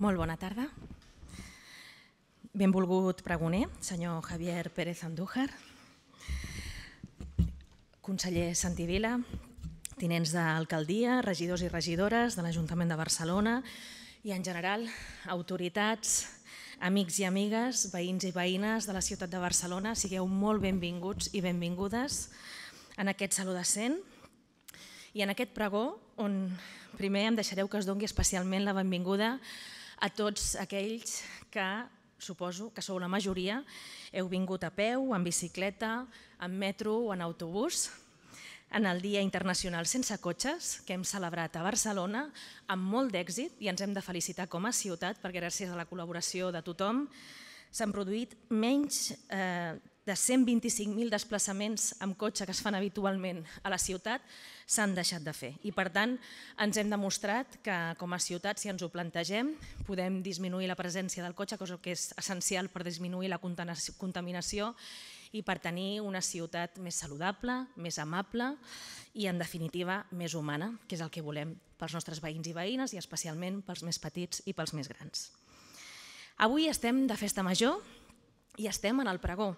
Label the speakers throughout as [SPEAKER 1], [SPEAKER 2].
[SPEAKER 1] Molt bona tarda. Benvolgut pregoner, senyor Javier Pérez Andújar, conseller Santivila, tinents d'alcaldia, regidors i regidores de l'Ajuntament de Barcelona i, en general, autoritats, amics i amigues, veïns i veïnes de la ciutat de Barcelona, sigueu molt benvinguts i benvingudes en aquest Saló de Cent i en aquest pregó on primer em deixareu que es doni especialment la benvinguda a a tots aquells que, suposo que sou la majoria, heu vingut a peu, en bicicleta, en metro o en autobús en el Dia Internacional Sense Cotxes, que hem celebrat a Barcelona amb molt d'èxit i ens hem de felicitar com a ciutat perquè gràcies a la col·laboració de tothom s'han produït menys eh, de 125.000 desplaçaments amb cotxe que es fan habitualment a la ciutat s'han deixat de fer. I per tant, ens hem demostrat que com a ciutat, si ens ho plantegem, podem disminuir la presència del cotxe, cosa que és essencial per disminuir la contaminació i per tenir una ciutat més saludable, més amable i, en definitiva, més humana, que és el que volem pels nostres veïns i veïnes i especialment pels més petits i pels més grans. Avui estem de festa major i estem en el pregó,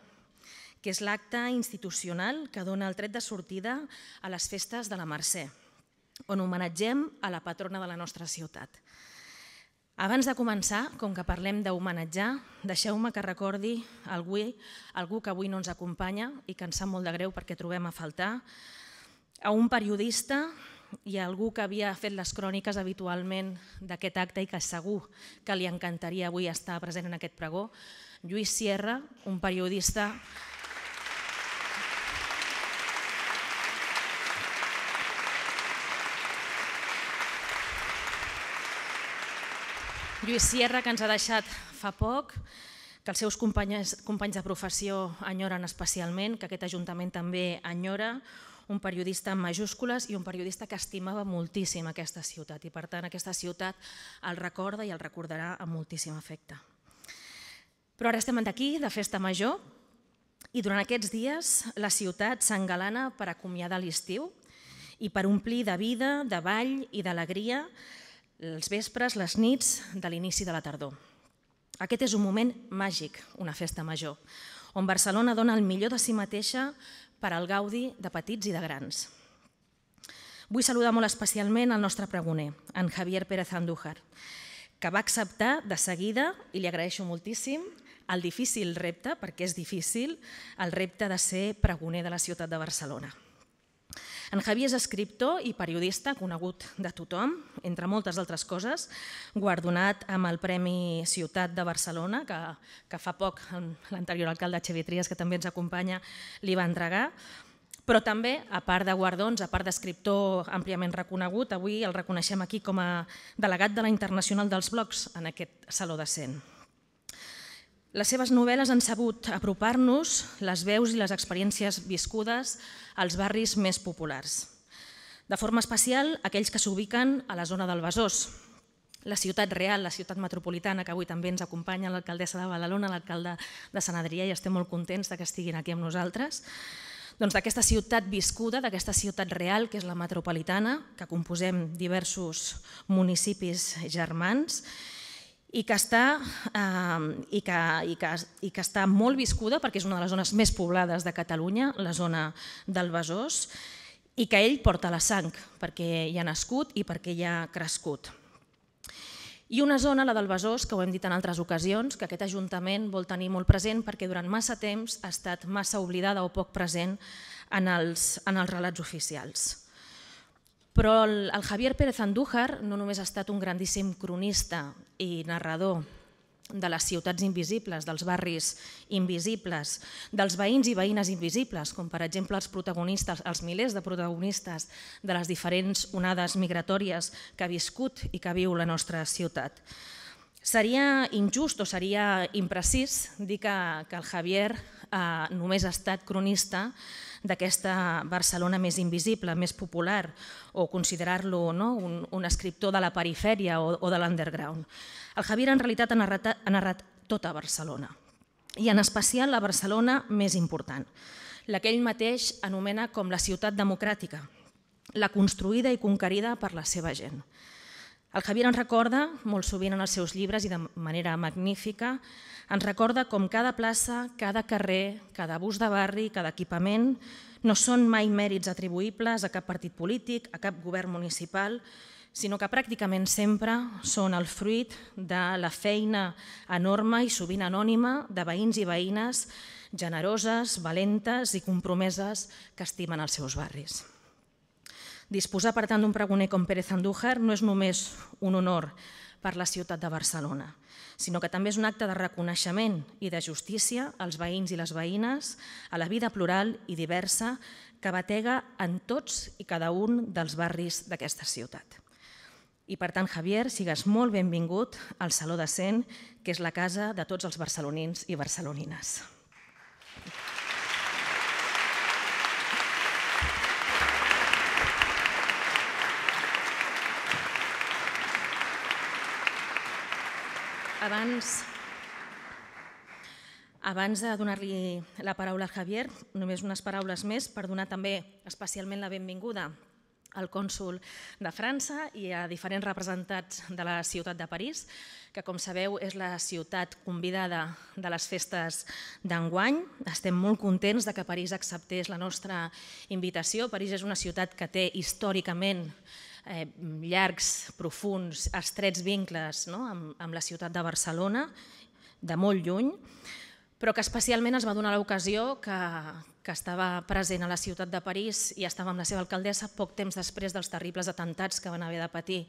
[SPEAKER 1] que és l'acte institucional que dona el tret de sortida a les festes de la Mercè, on homenatgem a la patrona de la nostra ciutat. Abans de començar, com que parlem d'homenatjar, deixeu-me que recordi algú, algú que avui no ens acompanya i que ens sap molt de greu perquè trobem a faltar, a un periodista i a algú que havia fet les cròniques habitualment d'aquest acte i que segur que li encantaria avui estar present en aquest pregó, Lluís Sierra, un periodista Lluís Sierra, que ens ha deixat fa poc, que els seus companys, companys de professió enyoren especialment, que aquest Ajuntament també enyora, un periodista amb majúscules i un periodista que estimava moltíssim aquesta ciutat i per tant aquesta ciutat el recorda i el recordarà amb moltíssim afecte. Però ara estem aquí, de festa major, i durant aquests dies la ciutat s'engalana per acomiadar l'estiu i per omplir de vida, de ball i d'alegria els vespres, les nits de l'inici de la tardor. Aquest és un moment màgic, una festa major, on Barcelona dona el millor de si mateixa per al gaudi de petits i de grans. Vull saludar molt especialment el nostre pregoner, en Javier Pérez Andújar, que va acceptar de seguida, i li agraeixo moltíssim, el difícil repte, perquè és difícil, el repte de ser pregoner de la ciutat de Barcelona. En Javier és escriptor i periodista conegut de tothom, entre moltes altres coses, guardonat amb el Premi Ciutat de Barcelona, que, que fa poc l'anterior alcalde Xavier Trias, que també ens acompanya, li va entregar, però també, a part de guardons, a part d'escriptor àmpliament reconegut, avui el reconeixem aquí com a delegat de la Internacional dels Blocs en aquest Saló de Cent. Les seves novel·les han sabut apropar-nos les veus i les experiències viscudes als barris més populars. De forma especial, aquells que s'ubiquen a la zona del Besòs, la ciutat real, la ciutat metropolitana, que avui també ens acompanya l'alcaldessa de Badalona, l'alcalde de Sant Adrià, i estem molt contents de que estiguin aquí amb nosaltres, doncs d'aquesta ciutat viscuda, d'aquesta ciutat real, que és la metropolitana, que composem diversos municipis germans, i que, està, eh, i, que, i, que, i que està molt viscuda perquè és una de les zones més poblades de Catalunya, la zona del Besòs, i que ell porta la sang perquè hi ha nascut i perquè hi ha crescut. I una zona, la del Besòs, que ho hem dit en altres ocasions, que aquest Ajuntament vol tenir molt present perquè durant massa temps ha estat massa oblidada o poc present en els, en els relats oficials. Però el, el Javier Pérez Andújar no només ha estat un grandíssim cronista i narrador de les ciutats invisibles, dels barris invisibles, dels veïns i veïnes invisibles, com per exemple els protagonistes, els milers de protagonistes de les diferents onades migratòries que ha viscut i que viu la nostra ciutat. Seria injust o seria imprecís dir que, que el Javier eh, només ha estat cronista, d'aquesta Barcelona més invisible, més popular, o considerar-lo no, un, un escriptor de la perifèria o, o de l'underground. El Javier en realitat ha narrat, ha narrat tota Barcelona, i en especial la Barcelona més important, la que ell mateix anomena com la ciutat democràtica, la construïda i conquerida per la seva gent. El Javier ens recorda, molt sovint en els seus llibres i de manera magnífica, ens recorda com cada plaça, cada carrer, cada bus de barri, cada equipament no són mai mèrits atribuïbles a cap partit polític, a cap govern municipal, sinó que pràcticament sempre són el fruit de la feina enorme i sovint anònima de veïns i veïnes generoses, valentes i compromeses que estimen els seus barris. Disposar, per tant, d'un pregoner com Pérez Andújar no és només un honor per la ciutat de Barcelona, sinó que també és un acte de reconeixement i de justícia als veïns i les veïnes, a la vida plural i diversa que batega en tots i cada un dels barris d'aquesta ciutat. I per tant, Javier, sigues molt benvingut al Saló de Cent, que és la casa de tots els barcelonins i barcelonines. Abans, abans de donar-li la paraula a Javier, només unes paraules més per donar també especialment la benvinguda al cònsul de França i a diferents representats de la ciutat de París, que com sabeu és la ciutat convidada de les festes d'enguany. Estem molt contents de que París acceptés la nostra invitació. París és una ciutat que té històricament eh, llargs, profuns, estrets vincles no? amb, amb la ciutat de Barcelona, de molt lluny, però que especialment es va donar l'ocasió que, que estava present a la ciutat de París i estava amb la seva alcaldessa poc temps després dels terribles atentats que van haver de patir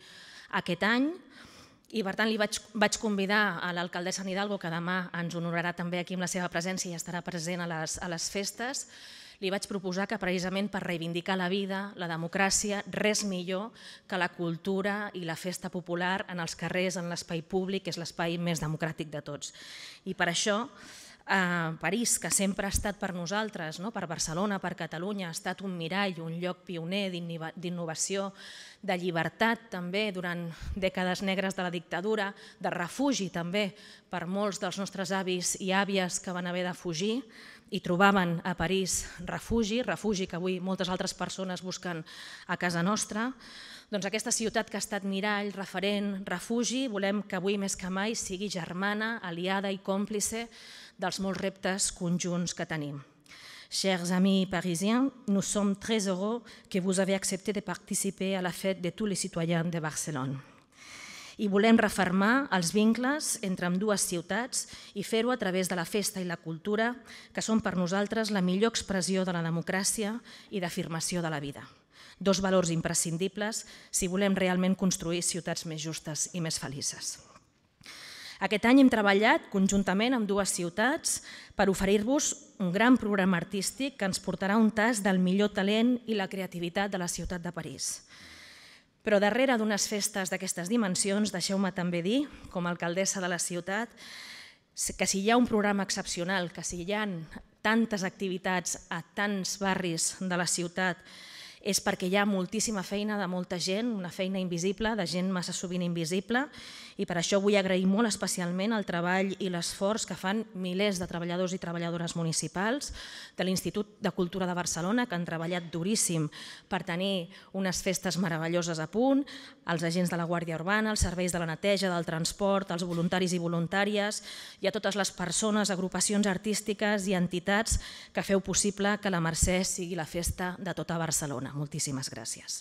[SPEAKER 1] aquest any, i per tant li vaig, vaig convidar a l'alcaldessa Nidalgo, que demà ens honorarà també aquí amb la seva presència i estarà present a les, a les festes, li vaig proposar que precisament per reivindicar la vida, la democràcia, res millor que la cultura i la festa popular en els carrers, en l'espai públic, que és l'espai més democràtic de tots. I per això a eh, París, que sempre ha estat per nosaltres, no? per Barcelona, per Catalunya, ha estat un mirall, un lloc pioner d'innovació, innova, de llibertat també durant dècades negres de la dictadura, de refugi també per molts dels nostres avis i àvies que van haver de fugir i trobaven a París refugi, refugi que avui moltes altres persones busquen a casa nostra. Doncs aquesta ciutat que ha estat mirall, referent, refugi, volem que avui més que mai sigui germana, aliada i còmplice dels molts reptes conjunts que tenim. Chers amis parisiens, nous sommes très heureux que vous avez accepté de participer à la fête de tous les citoyens de Barcelone. I volem reformar els vincles entre amb dues ciutats i fer-ho a través de la festa i la cultura, que són per nosaltres la millor expressió de la democràcia i d'afirmació de la vida. Dos valors imprescindibles si volem realment construir ciutats més justes i més felices. Aquest any hem treballat conjuntament amb dues ciutats per oferir-vos un gran programa artístic que ens portarà un tast del millor talent i la creativitat de la ciutat de París. Però darrere d'unes festes d'aquestes dimensions, deixeu-me també dir, com a alcaldessa de la ciutat, que si hi ha un programa excepcional, que si hi ha tantes activitats a tants barris de la ciutat, és perquè hi ha moltíssima feina de molta gent, una feina invisible, de gent massa sovint invisible, i per això vull agrair molt especialment el treball i l'esforç que fan milers de treballadors i treballadores municipals de l'Institut de Cultura de Barcelona, que han treballat duríssim per tenir unes festes meravelloses a punt, els agents de la Guàrdia Urbana, els serveis de la neteja, del transport, els voluntaris i voluntàries, i a totes les persones, agrupacions artístiques i entitats que feu possible que la Mercè sigui la festa de tota Barcelona. Moltíssimes gràcies.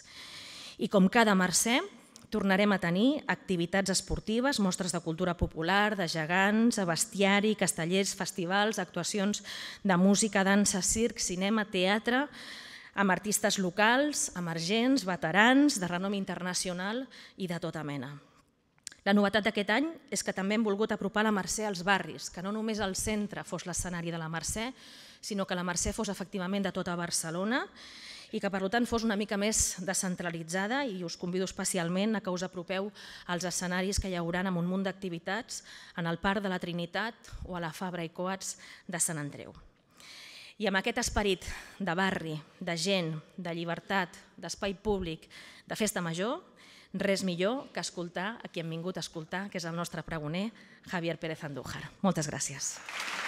[SPEAKER 1] I com cada Mercè, tornarem a tenir activitats esportives, mostres de cultura popular, de gegants, bestiari, castellers, festivals, actuacions de música, dansa, circ, cinema, teatre, amb artistes locals, emergents, veterans, de renom internacional i de tota mena. La novetat d'aquest any és que també hem volgut apropar la Mercè als barris, que no només el centre fos l'escenari de la Mercè, sinó que la Mercè fos efectivament de tota Barcelona i que per tant fos una mica més descentralitzada i us convido especialment a que us apropeu als escenaris que hi haurà amb un munt d'activitats en el Parc de la Trinitat o a la Fabra i Coats de Sant Andreu. I amb aquest esperit de barri, de gent, de llibertat, d'espai públic, de festa major, res millor que escoltar a qui hem vingut a escoltar, que és el nostre pregoner, Javier Pérez Andújar. Moltes gràcies. Gràcies.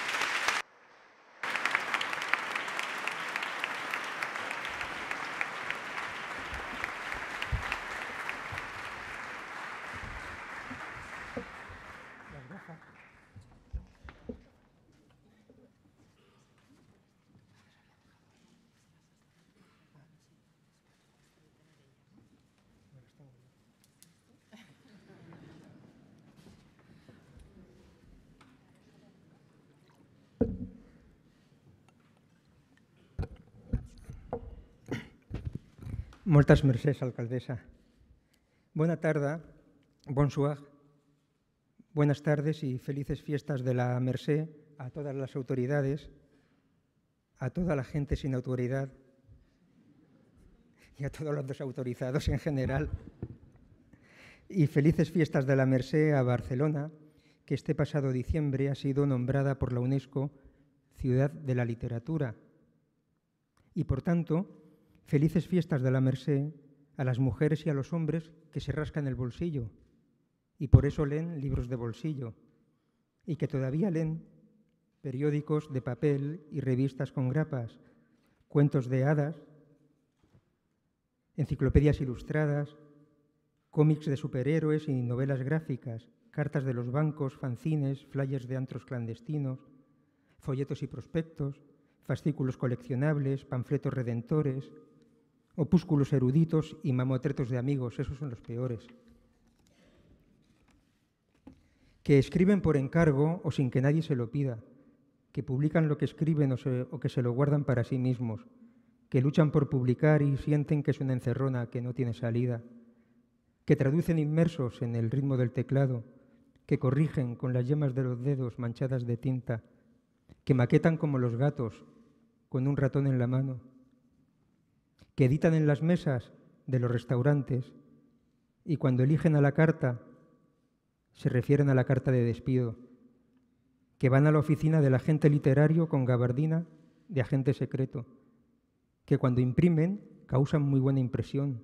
[SPEAKER 2] Muchas Mercedes, alcaldesa. Buenas tardes, bonsoir, buenas tardes y felices fiestas de la Merced a todas las autoridades, a toda la gente sin autoridad y a todos los desautorizados en general. Y felices fiestas de la Merced a Barcelona, que este pasado diciembre ha sido nombrada por la UNESCO Ciudad de la Literatura y, por tanto, Felices fiestas de la Merced a las mujeres y a los hombres que se rascan el bolsillo y por eso leen libros de bolsillo y que todavía leen periódicos de papel y revistas con grapas, cuentos de hadas, enciclopedias ilustradas, cómics de superhéroes y novelas gráficas, cartas de los bancos, fanzines, flyers de antros clandestinos, folletos y prospectos, fascículos coleccionables, panfletos redentores, opúsculos eruditos y mamotretos de amigos, esos son los peores, que escriben por encargo o sin que nadie se lo pida, que publican lo que escriben o, que se lo guardan para sí mismos, que luchan por publicar y sienten que es una encerrona que no tiene salida, que traducen inmersos en el ritmo del teclado, que corrigen con las yemas de los dedos manchadas de tinta, que maquetan como los gatos, con un ratón en la mano, que editan en las mesas de los restaurantes y cuando eligen a la carta se refieren a la carta de despido, que van a la oficina del agente literario con gabardina de agente secreto, que cuando imprimen causan muy buena impresión,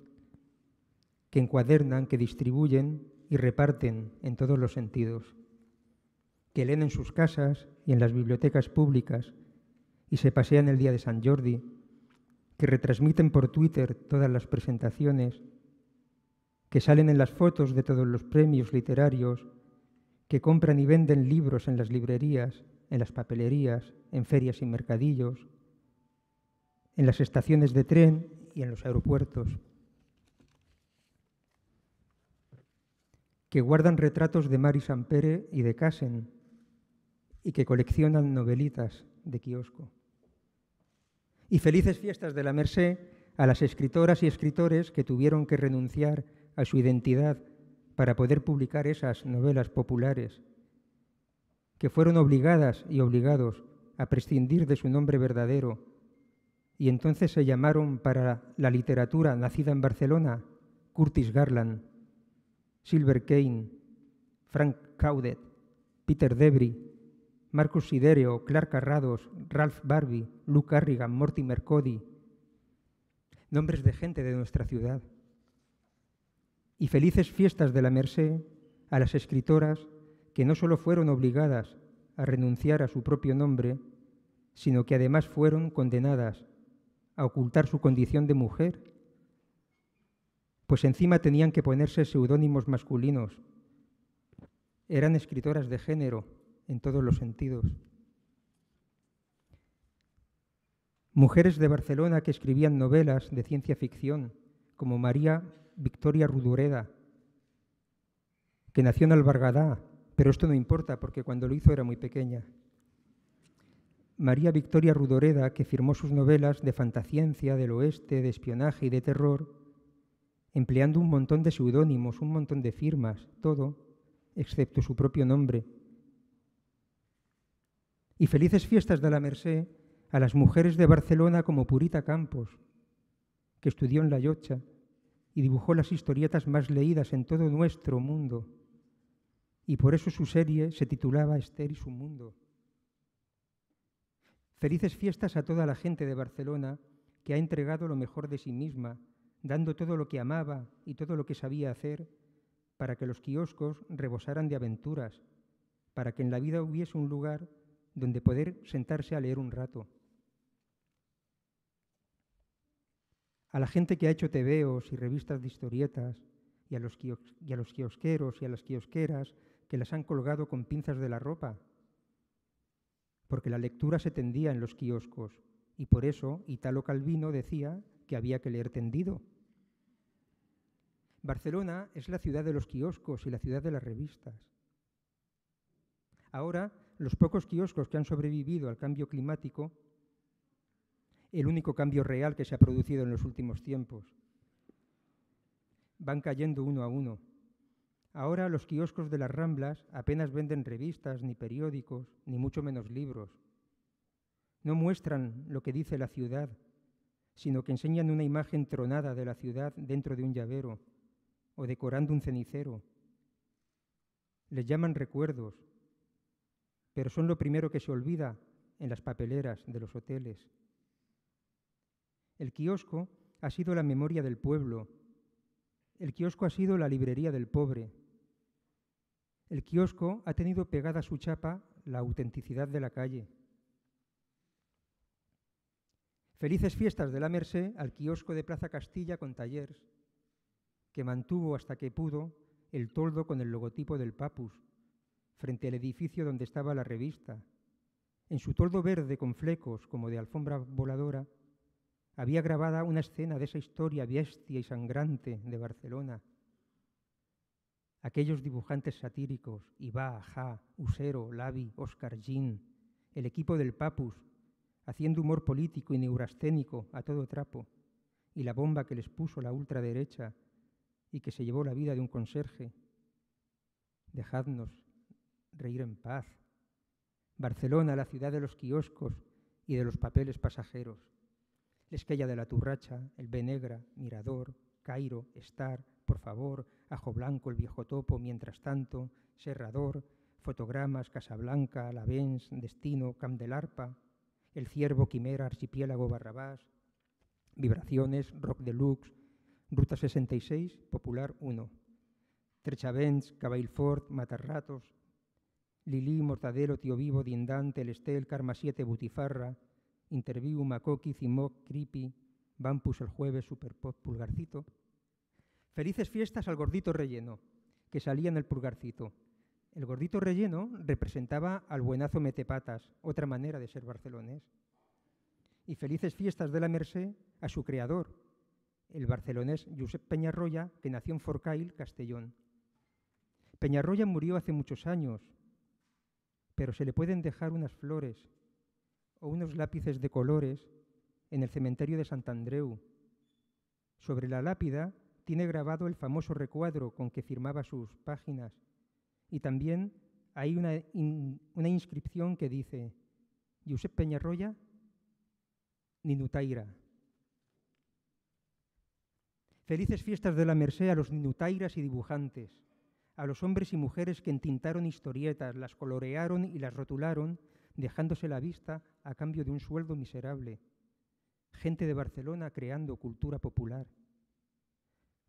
[SPEAKER 2] que encuadernan, que distribuyen y reparten en todos los sentidos, que leen en sus casas y en las bibliotecas públicas y se pasean el día de San Jordi que retransmiten por Twitter todas las presentaciones, que salen en las fotos de todos los premios literarios, que compran y venden libros en las librerías, en las papelerías, en ferias y mercadillos, en las estaciones de tren y en los aeropuertos, que guardan retratos de Mari Sampere y de Kassen, y que coleccionan novelitas de kiosco y felices fiestas de la Merced a las escritoras y escritores que tuvieron que renunciar a su identidad para poder publicar esas novelas populares, que fueron obligadas y obligados a prescindir de su nombre verdadero y entonces se llamaron para la literatura nacida en Barcelona Curtis Garland, Silver Kane, Frank Caudet, Peter Debris, Marcus Siderio, Clark Carrados, Ralph Barbie, Luke Carrigan, Mortimer Cody, nombres de gente de nuestra ciudad. Y felices fiestas de la Merced a las escritoras que no solo fueron obligadas a renunciar a su propio nombre, sino que además fueron condenadas a ocultar su condición de mujer, pues encima tenían que ponerse seudónimos masculinos. Eran escritoras de género en todos los sentidos. Mujeres de Barcelona que escribían novelas de ciencia ficción, como María Victoria Rudoreda, que nació en Albargadá, pero esto no importa porque cuando lo hizo era muy pequeña. María Victoria Rudoreda, que firmó sus novelas de fantasciencia, del oeste, de espionaje y de terror, empleando un montón de seudónimos, un montón de firmas, todo, excepto su propio nombre, y felices fiestas de la Merced a las mujeres de Barcelona como Purita Campos, que estudió en La Yocha y dibujó las historietas más leídas en todo nuestro mundo. Y por eso su serie se titulaba Esther y su mundo. Felices fiestas a toda la gente de Barcelona que ha entregado lo mejor de sí misma, dando todo lo que amaba y todo lo que sabía hacer para que los kioscos rebosaran de aventuras, para que en la vida hubiese un lugar donde poder sentarse a leer un rato. A la gente que ha hecho tebeos y revistas de historietas, y a los, y a los kiosqueros y a las quiosqueras que las han colgado con pinzas de la ropa, porque la lectura se tendía en los quioscos y por eso Italo Calvino decía que había que leer tendido. Barcelona es la ciudad de los kioscos y la ciudad de las revistas. Ahora los pocos kioscos que han sobrevivido al cambio climático, el único cambio real que se ha producido en los últimos tiempos, van cayendo uno a uno. Ahora los kioscos de las Ramblas apenas venden revistas, ni periódicos, ni mucho menos libros. No muestran lo que dice la ciudad, sino que enseñan una imagen tronada de la ciudad dentro de un llavero o decorando un cenicero. Les llaman recuerdos, pero son lo primero que se olvida en las papeleras de los hoteles. El kiosco ha sido la memoria del pueblo. El kiosco ha sido la librería del pobre. El kiosco ha tenido pegada a su chapa la autenticidad de la calle. Felices fiestas de la Merced al kiosco de Plaza Castilla con talleres, que mantuvo hasta que pudo el toldo con el logotipo del Papus frente al edificio donde estaba la revista. En su toldo verde con flecos como de alfombra voladora, había grabada una escena de esa historia bestia y sangrante de Barcelona. Aquellos dibujantes satíricos, Iba, Ja, Usero, Lavi, Oscar Jean, el equipo del Papus, haciendo humor político y neurasténico a todo trapo, y la bomba que les puso la ultraderecha y que se llevó la vida de un conserje. Dejadnos, reír en paz. Barcelona, la ciudad de los kioscos y de los papeles pasajeros. La esquella de la Turracha, el Benegra, Mirador, Cairo, Estar, por favor, Ajo Blanco, el Viejo Topo, mientras tanto, Serrador, Fotogramas, Casablanca, La Destino, Camp del Arpa, El Ciervo, Quimera, Archipiélago, Barrabás, Vibraciones, Rock Deluxe, Ruta 66, Popular 1. Trechavents, Cabailford, Matarratos, Lili, Mortadelo, Tío Vivo, El Lestel, Karma 7, Butifarra, Interview, Macoqui, Zimok, Creepy, Bampus el jueves, Superpop, Pulgarcito. Felices fiestas al gordito relleno, que salía en el Pulgarcito. El gordito relleno representaba al buenazo metepatas, otra manera de ser barcelonés. Y felices fiestas de la Merced a su creador, el barcelonés Josep Peñarroya, que nació en Forcail, Castellón. Peñarroya murió hace muchos años, pero se le pueden dejar unas flores o unos lápices de colores en el cementerio de Andreu. Sobre la lápida tiene grabado el famoso recuadro con que firmaba sus páginas y también hay una, inscripción que dice Josep Peñarroya, Ninutaira. Felices fiestas de la Merced a los ninutairas y dibujantes a los hombres y mujeres que entintaron historietas, las colorearon y las rotularon, dejándose la vista a cambio de un sueldo miserable. Gente de Barcelona creando cultura popular.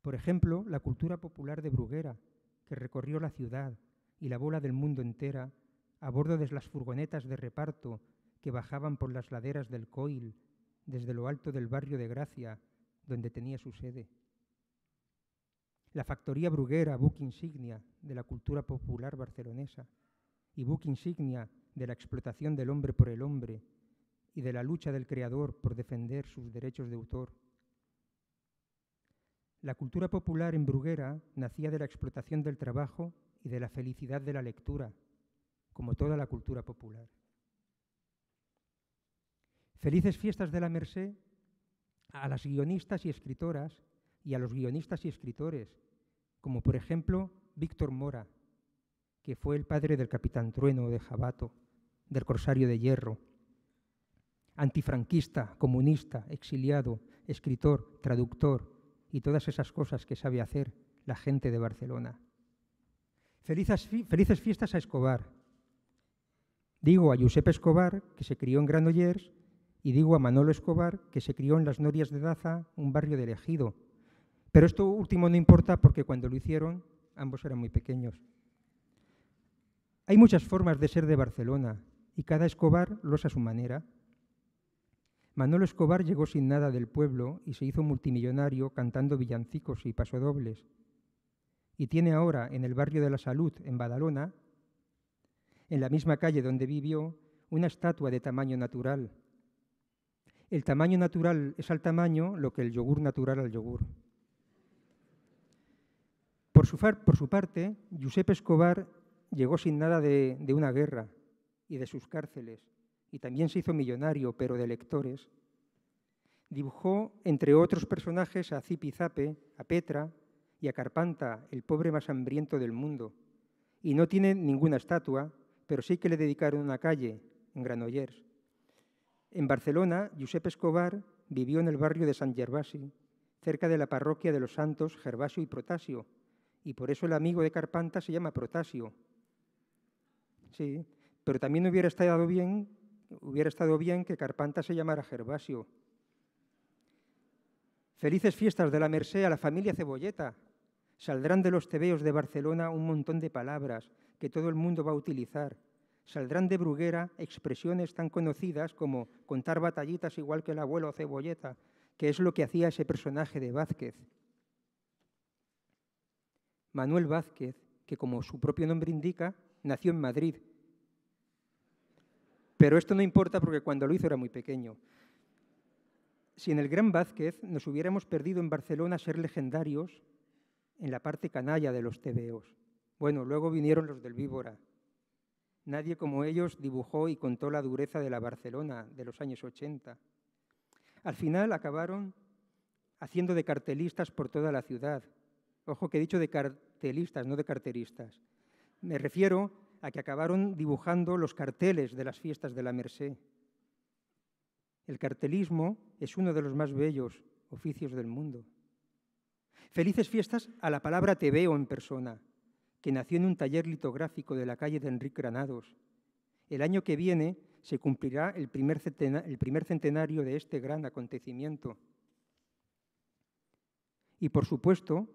[SPEAKER 2] Por ejemplo, la cultura popular de Bruguera, que recorrió la ciudad y la bola del mundo entera a bordo de las furgonetas de reparto que bajaban por las laderas del Coil, desde lo alto del barrio de Gracia, donde tenía su sede la factoría bruguera, buque insignia de la cultura popular barcelonesa y buque insignia de la explotación del hombre por el hombre y de la lucha del creador por defender sus derechos de autor. La cultura popular en Bruguera nacía de la explotación del trabajo y de la felicidad de la lectura, como toda la cultura popular. Felices fiestas de la Merced a las guionistas y escritoras y a los guionistas y escritores, como por ejemplo Víctor Mora, que fue el padre del Capitán Trueno de Jabato, del Corsario de Hierro, antifranquista, comunista, exiliado, escritor, traductor y todas esas cosas que sabe hacer la gente de Barcelona. Felices, fiestas a Escobar. Digo a Giuseppe Escobar, que se crió en Granollers, y digo a Manolo Escobar, que se crió en las Norias de Daza, un barrio de elegido, pero esto último no importa porque cuando lo hicieron ambos eran muy pequeños. Hay muchas formas de ser de Barcelona y cada Escobar los a su manera. Manolo Escobar llegó sin nada del pueblo y se hizo multimillonario cantando villancicos y pasodobles. Y tiene ahora en el barrio de la Salud, en Badalona, en la misma calle donde vivió, una estatua de tamaño natural. El tamaño natural es al tamaño lo que el yogur natural al yogur. Por su, parte, Josep Escobar llegó sin nada de, una guerra y de sus cárceles, y también se hizo millonario, pero de lectores. Dibujó, entre otros personajes, a Zape, a Petra y a Carpanta, el pobre más hambriento del mundo. Y no tiene ninguna estatua, pero sí que le dedicaron una calle, en Granollers. En Barcelona, Josep Escobar vivió en el barrio de San Gervasi, cerca de la parroquia de los santos Gervasio y Protasio, y por eso el amigo de Carpanta se llama Protasio. Sí, pero también hubiera estado bien, hubiera estado bien que Carpanta se llamara Gervasio. Felices fiestas de la Merced a la familia Cebolleta. Saldrán de los tebeos de Barcelona un montón de palabras que todo el mundo va a utilizar. Saldrán de Bruguera expresiones tan conocidas como contar batallitas igual que el abuelo Cebolleta, que es lo que hacía ese personaje de Vázquez. Manuel Vázquez, que como su propio nombre indica, nació en Madrid. Pero esto no importa porque cuando lo hizo era muy pequeño. Si en el Gran Vázquez nos hubiéramos perdido en Barcelona ser legendarios en la parte canalla de los tebeos. Bueno, luego vinieron los del Víbora. Nadie como ellos dibujó y contó la dureza de la Barcelona de los años 80. Al final acabaron haciendo de cartelistas por toda la ciudad, Ojo que he dicho de cartelistas, no de carteristas. Me refiero a que acabaron dibujando los carteles de las fiestas de la Merced. El cartelismo es uno de los más bellos oficios del mundo. Felices fiestas a la palabra Te veo en persona, que nació en un taller litográfico de la calle de Enrique Granados. El año que viene se cumplirá el primer, centenario de este gran acontecimiento. Y por supuesto,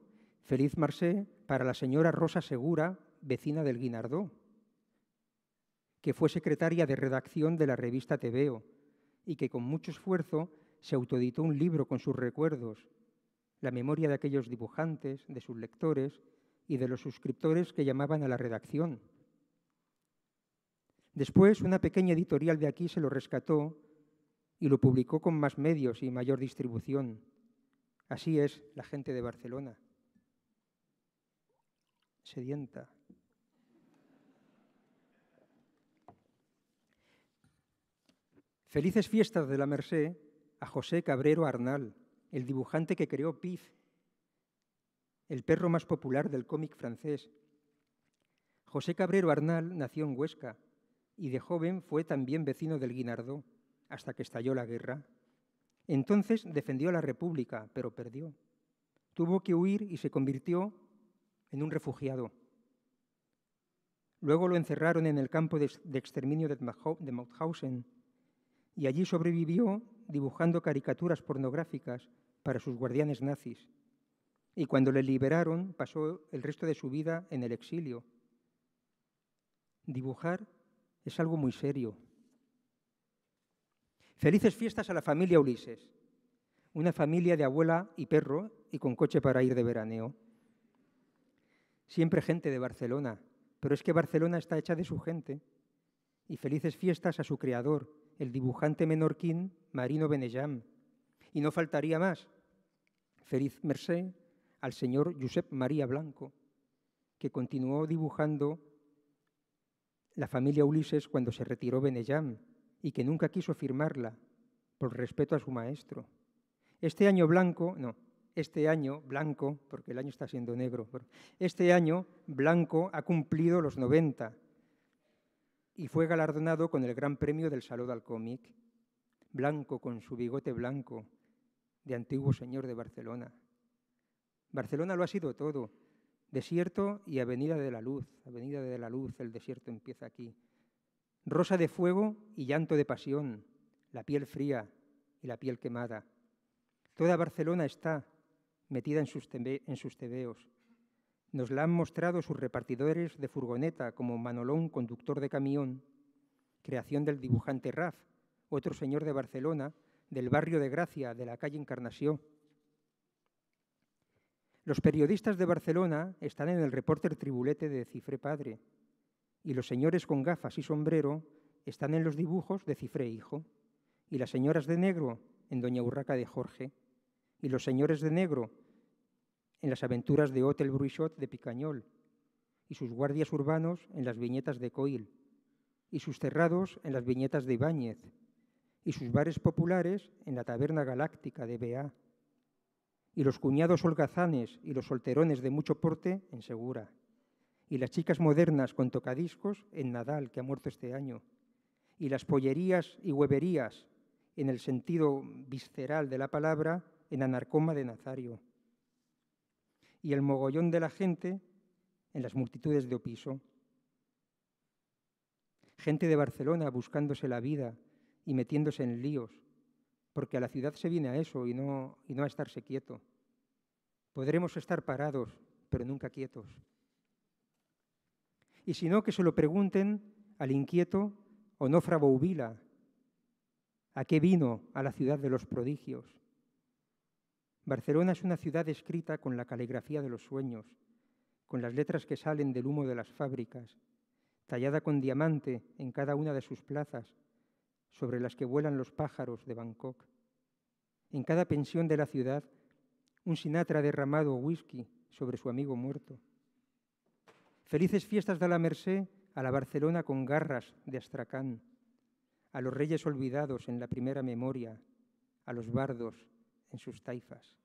[SPEAKER 2] Feliz Marcé para la señora Rosa Segura, vecina del Guinardó, que fue secretaria de redacción de la revista Teveo y que con mucho esfuerzo se autoeditó un libro con sus recuerdos, la memoria de aquellos dibujantes, de sus lectores y de los suscriptores que llamaban a la redacción. Después, una pequeña editorial de aquí se lo rescató y lo publicó con más medios y mayor distribución. Así es la gente de Barcelona sedienta. Felices fiestas de la Merced a José Cabrero Arnal, el dibujante que creó Pif, el perro más popular del cómic francés. José Cabrero Arnal nació en Huesca y de joven fue también vecino del Guinardó hasta que estalló la guerra. Entonces defendió la República, pero perdió. Tuvo que huir y se convirtió en un refugiado. Luego lo encerraron en el campo de, exterminio de Mauthausen y allí sobrevivió dibujando caricaturas pornográficas para sus guardianes nazis. Y cuando le liberaron pasó el resto de su vida en el exilio. Dibujar es algo muy serio. Felices fiestas a la familia Ulises, una familia de abuela y perro y con coche para ir de veraneo. Siempre gente de Barcelona, pero es que Barcelona está hecha de su gente. Y felices fiestas a su creador, el dibujante menorquín Marino Benejam. Y no faltaría más. Feliz merced al señor Josep María Blanco, que continuó dibujando la familia Ulises cuando se retiró Benejam y que nunca quiso firmarla por respeto a su maestro. Este año blanco, no, este año, Blanco, porque el año está siendo negro, este año Blanco ha cumplido los 90 y fue galardonado con el Gran Premio del Salud al Cómic. Blanco con su bigote blanco de antiguo señor de Barcelona. Barcelona lo ha sido todo, desierto y Avenida de la Luz. Avenida de la Luz, el desierto empieza aquí. Rosa de fuego y llanto de pasión, la piel fría y la piel quemada. Toda Barcelona está metida en sus, tebeos. Nos la han mostrado sus repartidores de furgoneta, como Manolón, conductor de camión, creación del dibujante Raf, otro señor de Barcelona, del barrio de Gracia, de la calle Encarnación. Los periodistas de Barcelona están en el reporter tribulete de Cifre Padre y los señores con gafas y sombrero están en los dibujos de Cifre Hijo y las señoras de negro en Doña Urraca de Jorge y Los Señores de Negro en las aventuras de Hotel Bruichot de Picañol y sus guardias urbanos en las viñetas de Coil y sus cerrados en las viñetas de Ibáñez y sus bares populares en la taberna galáctica de Bea y los cuñados holgazanes y los solterones de mucho porte en Segura y las chicas modernas con tocadiscos en Nadal, que ha muerto este año, y las pollerías y hueverías, en el sentido visceral de la palabra, en Anarcoma de Nazario, y el mogollón de la gente en las multitudes de Opiso. Gente de Barcelona buscándose la vida y metiéndose en líos, porque a la ciudad se viene a eso y no, a estarse quieto. Podremos estar parados, pero nunca quietos. Y si no, que se lo pregunten al inquieto Onofra Bouvila, a qué vino a la ciudad de los prodigios. Barcelona es una ciudad escrita con la caligrafía de los sueños, con las letras que salen del humo de las fábricas, tallada con diamante en cada una de sus plazas, sobre las que vuelan los pájaros de Bangkok. En cada pensión de la ciudad, un Sinatra derramado whisky sobre su amigo muerto. Felices fiestas de la Merced a la Barcelona con garras de Astracán, a los reyes olvidados en la primera memoria, a los bardos en sus taifas.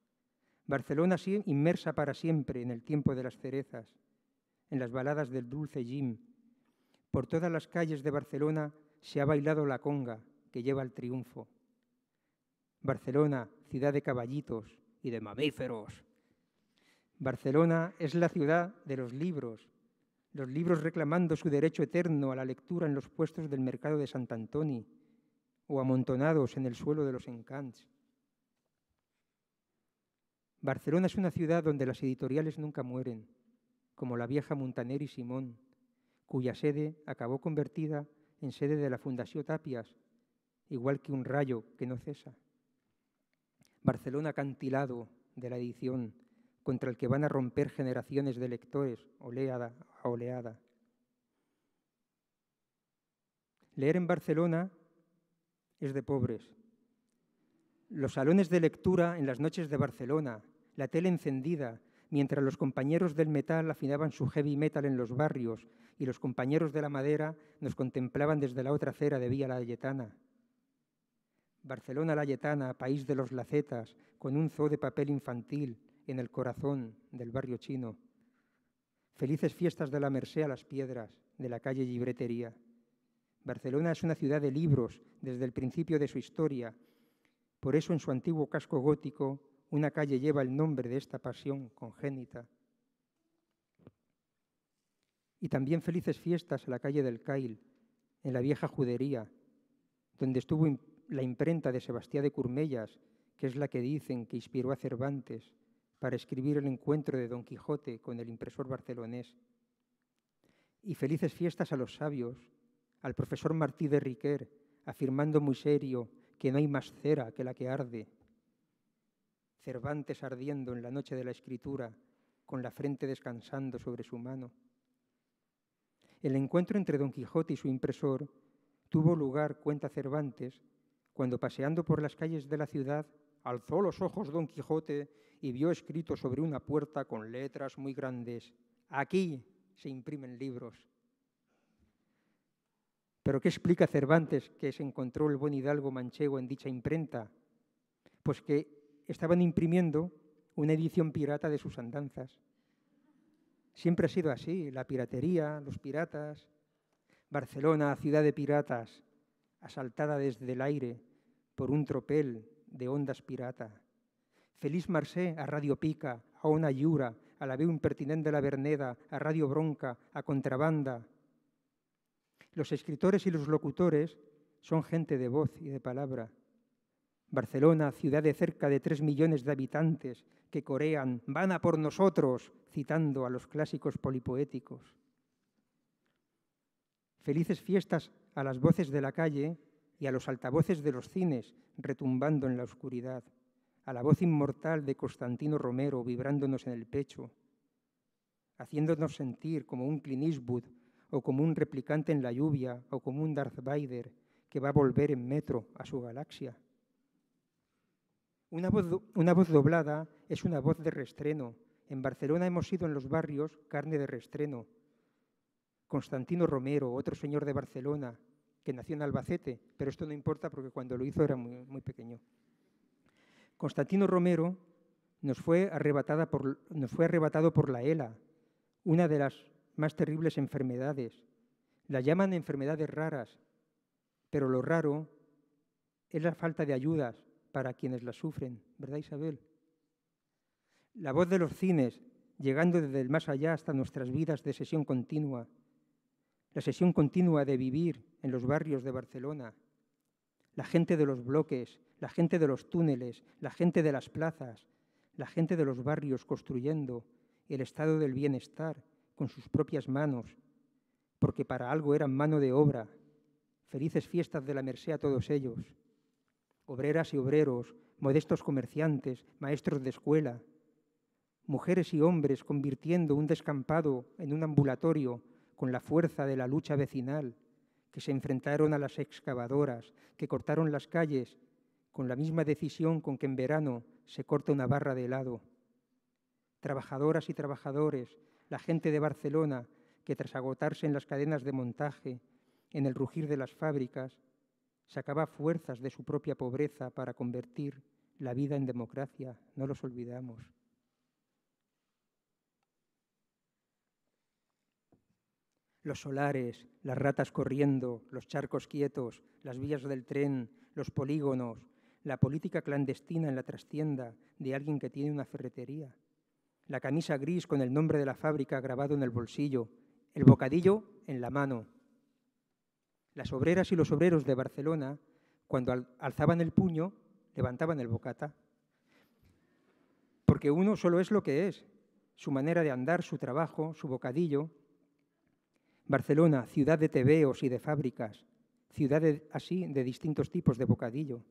[SPEAKER 2] Barcelona inmersa para siempre en el tiempo de las cerezas, en las baladas del dulce Jim. Por todas las calles de Barcelona se ha bailado la conga que lleva al triunfo. Barcelona, ciudad de caballitos y de mamíferos. Barcelona es la ciudad de los libros, los libros reclamando su derecho eterno a la lectura en los puestos del mercado de Sant Antoni o amontonados en el suelo de los encants. Barcelona es una ciudad donde las editoriales nunca mueren, como la vieja Montaner y Simón, cuya sede acabó convertida en sede de la Fundación Tapias, igual que un rayo que no cesa. Barcelona acantilado de la edición, contra el que van a romper generaciones de lectores, oleada a oleada. Leer en Barcelona es de pobres. Los salones de lectura en las noches de Barcelona, la tele encendida, mientras los compañeros del metal afinaban su heavy metal en los barrios y los compañeros de la madera nos contemplaban desde la otra acera de Vía la Layetana. Barcelona Layetana, país de los lacetas, con un zoo de papel infantil en el corazón del barrio chino. Felices fiestas de la Merced a las piedras, de la calle Libretería. Barcelona es una ciudad de libros desde el principio de su historia. Por eso en su antiguo casco gótico una calle lleva el nombre de esta pasión congénita. Y también felices fiestas a la calle del Cail, en la vieja judería, donde estuvo la imprenta de Sebastián de Curmellas, que es la que dicen que inspiró a Cervantes para escribir el encuentro de Don Quijote con el impresor barcelonés. Y felices fiestas a los sabios, al profesor Martí de Riquer, afirmando muy serio que no hay más cera que la que arde Cervantes ardiendo en la noche de la escritura, con la frente descansando sobre su mano. El encuentro entre Don Quijote y su impresor tuvo lugar, cuenta Cervantes, cuando paseando por las calles de la ciudad, alzó los ojos Don Quijote y vio escrito sobre una puerta con letras muy grandes, aquí se imprimen libros. Pero ¿qué explica Cervantes que se encontró el buen hidalgo manchego en dicha imprenta? Pues que estaban imprimiendo una edición pirata de sus andanzas. Siempre ha sido así, la piratería, los piratas. Barcelona, ciudad de piratas, asaltada desde el aire por un tropel de ondas pirata. Feliz Marsé a Radio Pica, a una Yura, a la veo impertinente de la Verneda, a Radio Bronca, a Contrabanda. Los escritores y los locutores son gente de voz y de palabra. Barcelona, ciudad de cerca de tres millones de habitantes que corean, van a por nosotros, citando a los clásicos polipoéticos. Felices fiestas a las voces de la calle y a los altavoces de los cines retumbando en la oscuridad, a la voz inmortal de Constantino Romero vibrándonos en el pecho, haciéndonos sentir como un Clint Eastwood o como un replicante en la lluvia o como un Darth Vader que va a volver en metro a su galaxia. Una voz, doblada es una voz de restreno. En Barcelona hemos sido en los barrios carne de restreno. Constantino Romero, otro señor de Barcelona, que nació en Albacete, pero esto no importa porque cuando lo hizo era muy, pequeño. Constantino Romero nos fue, arrebatada por, nos fue arrebatado por la ELA, una de las más terribles enfermedades. La llaman enfermedades raras, pero lo raro es la falta de ayudas, para quienes la sufren, ¿verdad Isabel? La voz de los cines, llegando desde el más allá hasta nuestras vidas de sesión continua, la sesión continua de vivir en los barrios de Barcelona, la gente de los bloques, la gente de los túneles, la gente de las plazas, la gente de los barrios construyendo el estado del bienestar con sus propias manos, porque para algo eran mano de obra. Felices fiestas de la Merced a todos ellos obreras y obreros, modestos comerciantes, maestros de escuela, mujeres y hombres convirtiendo un descampado en un ambulatorio con la fuerza de la lucha vecinal, que se enfrentaron a las excavadoras, que cortaron las calles con la misma decisión con que en verano se corta una barra de helado. Trabajadoras y trabajadores, la gente de Barcelona, que tras agotarse en las cadenas de montaje, en el rugir de las fábricas, sacaba fuerzas de su propia pobreza para convertir la vida en democracia, no los olvidamos. Los solares, las ratas corriendo, los charcos quietos, las vías del tren, los polígonos, la política clandestina en la trastienda de alguien que tiene una ferretería, la camisa gris con el nombre de la fábrica grabado en el bolsillo, el bocadillo en la mano, las obreras y los obreros de Barcelona, cuando alzaban el puño, levantaban el bocata. Porque uno solo es lo que es, su manera de andar, su trabajo, su bocadillo. Barcelona, ciudad de tebeos y de fábricas, ciudad así de distintos tipos de bocadillo.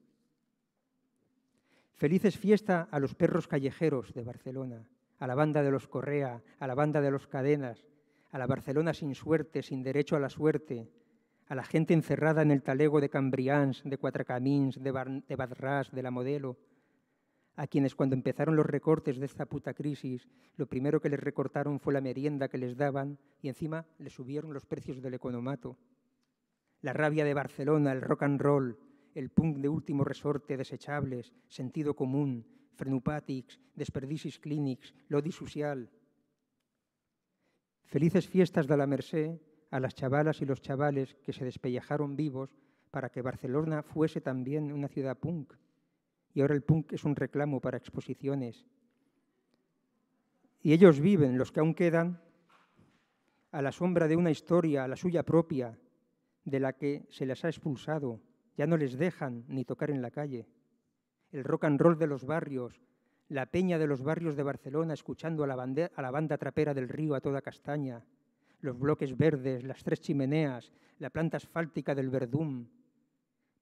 [SPEAKER 2] Felices fiesta a los perros callejeros de Barcelona, a la banda de los Correa, a la banda de los Cadenas, a la Barcelona sin suerte, sin derecho a la suerte, a la gente encerrada en el talego de Cambrians, de Cuatracamins, de, de Badras, de La Modelo, a quienes cuando empezaron los recortes de esta puta crisis, lo primero que les recortaron fue la merienda que les daban y encima les subieron los precios del economato. La rabia de Barcelona, el rock and roll, el punk de último resorte, desechables, sentido común, frenupatics, desperdicis clinics, lo social. Felices fiestas de la Merced a las chavalas y los chavales que se despellejaron vivos para que Barcelona fuese también una ciudad punk. Y ahora el punk es un reclamo para exposiciones. Y ellos viven, los que aún quedan, a la sombra de una historia, la suya propia, de la que se les ha expulsado. Ya no les dejan ni tocar en la calle. El rock and roll de los barrios, la peña de los barrios de Barcelona escuchando a la banda trapera del río a toda castaña, los bloques verdes, las tres chimeneas, la planta asfáltica del Verdum,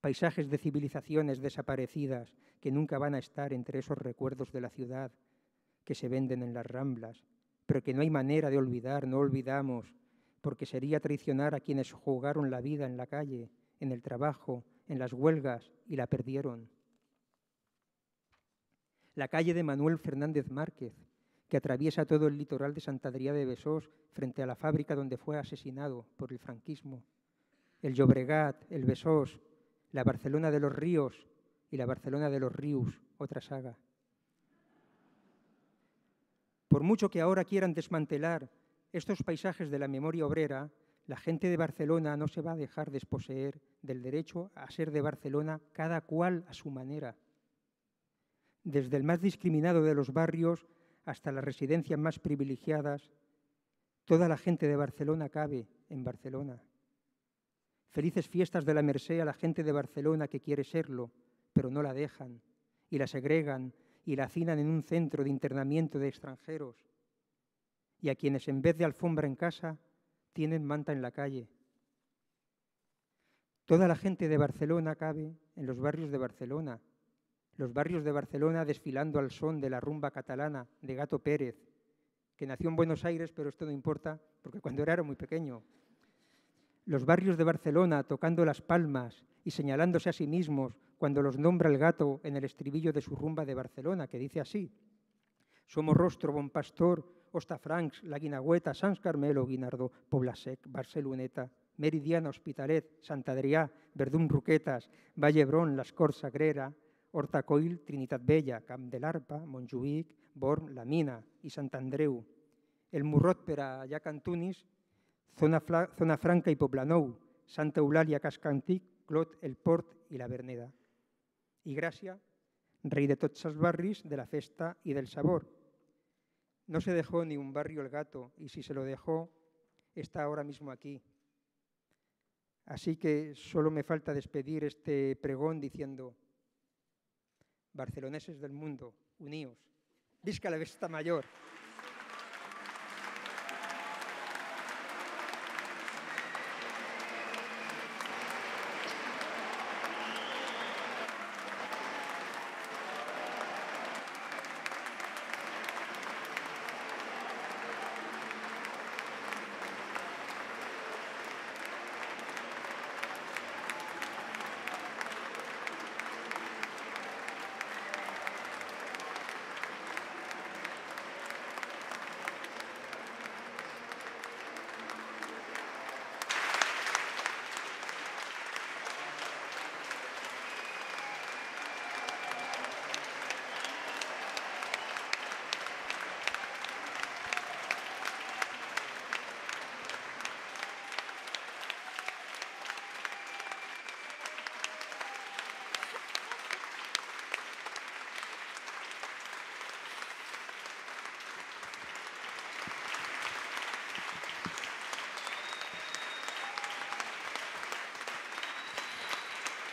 [SPEAKER 2] paisajes de civilizaciones desaparecidas que nunca van a estar entre esos recuerdos de la ciudad que se venden en las ramblas, pero que no hay manera de olvidar, no olvidamos, porque sería traicionar a quienes jugaron la vida en la calle, en el trabajo, en las huelgas y la perdieron. La calle de Manuel Fernández Márquez, que atraviesa todo el litoral de Santa Adrià de Besós frente a la fábrica donde fue asesinado por el franquismo, el Llobregat, el Besós, la Barcelona de los Ríos y la Barcelona de los Ríos, otra saga. Por mucho que ahora quieran desmantelar estos paisajes de la memoria obrera, la gente de Barcelona no se va a dejar desposeer del derecho a ser de Barcelona cada cual a su manera. Desde el más discriminado de los barrios hasta las residencias más privilegiadas, toda la gente de Barcelona cabe en Barcelona. Felices fiestas de la Merced a la gente de Barcelona que quiere serlo, pero no la dejan, y la segregan y la hacinan en un centro de internamiento de extranjeros, y a quienes en vez de alfombra en casa tienen manta en la calle. Toda la gente de Barcelona cabe en los barrios de Barcelona, los barrios de Barcelona desfilando al son de la rumba catalana de Gato Pérez, que nació en Buenos Aires, pero esto no importa, porque cuando era, era muy pequeño. Los barrios de Barcelona tocando las palmas y señalándose a sí mismos cuando los nombra el gato en el estribillo de su rumba de Barcelona, que dice así. Somos Rostro, Bon Pastor, Franks, La Guinagüeta, Sans Carmelo, Guinardo, Poblasec, Barceloneta, Meridiana, Hospitalet, Sant Adrià, Verdún, Ruquetas, Vallebrón, Las Corts, Sagrera, Hortacoil, Trinitat Bella, Camp del Arpa, Montjuïc, Born, La Mina y Sant Andreu, el Murrot per a Zona, Franca y Poblenou, Santa Eulalia, Cascantic, Clot, El Port y La Verneda. Y Gracia, rei de tots els barris de la festa y del sabor. No se dejó ni un barrio el gato, y si se lo dejó, está ahora mismo aquí. Así que solo me falta despedir este pregón diciendo, barceloneses del mundo, uníos. Visca la Vista Mayor.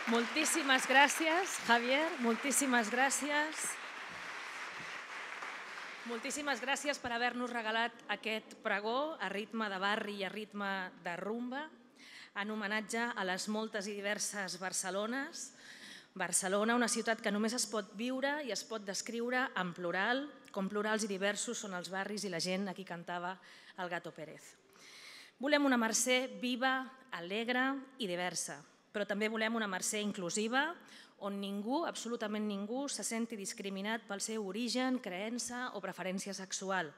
[SPEAKER 1] Moltíssimes gràcies, Javier, moltíssimes gràcies. Moltíssimes gràcies per haver-nos regalat aquest pregó a ritme de barri i a ritme de rumba, en homenatge a les moltes i diverses Barcelones. Barcelona, una ciutat que només es pot viure i es pot descriure en plural, com plurals i diversos són els barris i la gent a qui cantava el Gato Pérez. Volem una Mercè viva, alegre i diversa, però també volem una Mercè inclusiva, on ningú, absolutament ningú, se senti discriminat pel seu origen, creença o preferència sexual.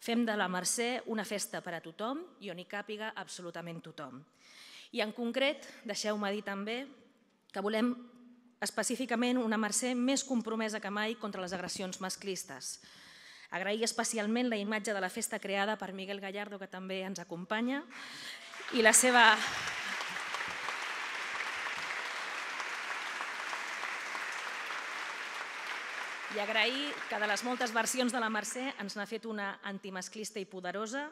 [SPEAKER 1] Fem de la Mercè una festa per a tothom i on hi càpiga absolutament tothom. I en concret, deixeu-me dir també que volem específicament una Mercè més compromesa que mai contra les agressions masclistes. Agrair especialment la imatge de la festa creada per Miguel Gallardo, que també ens acompanya, i la seva agrair que de les moltes versions de la Mercè ens n'ha fet una antimasclista i poderosa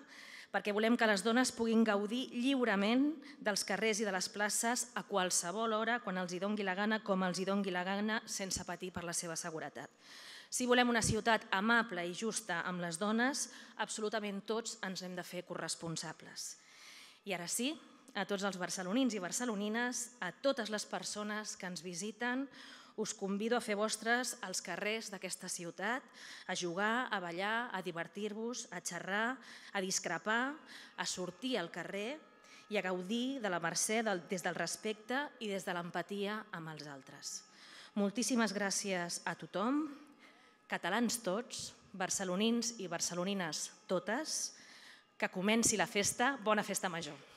[SPEAKER 1] perquè volem que les dones puguin gaudir lliurement dels carrers i de les places a qualsevol hora, quan els hi dongui la gana, com els hi dongui la gana, sense patir per la seva seguretat. Si volem una ciutat amable i justa amb les dones, absolutament tots ens hem de fer corresponsables. I ara sí, a tots els barcelonins i barcelonines, a totes les persones que ens visiten, us convido a fer vostres als carrers d'aquesta ciutat, a jugar, a ballar, a divertir-vos, a xerrar, a discrepar, a sortir al carrer i a gaudir de la mercè del, des del respecte i des de l'empatia amb els altres. Moltíssimes gràcies a tothom, catalans tots, barcelonins i barcelonines totes, que comenci la festa, bona festa major.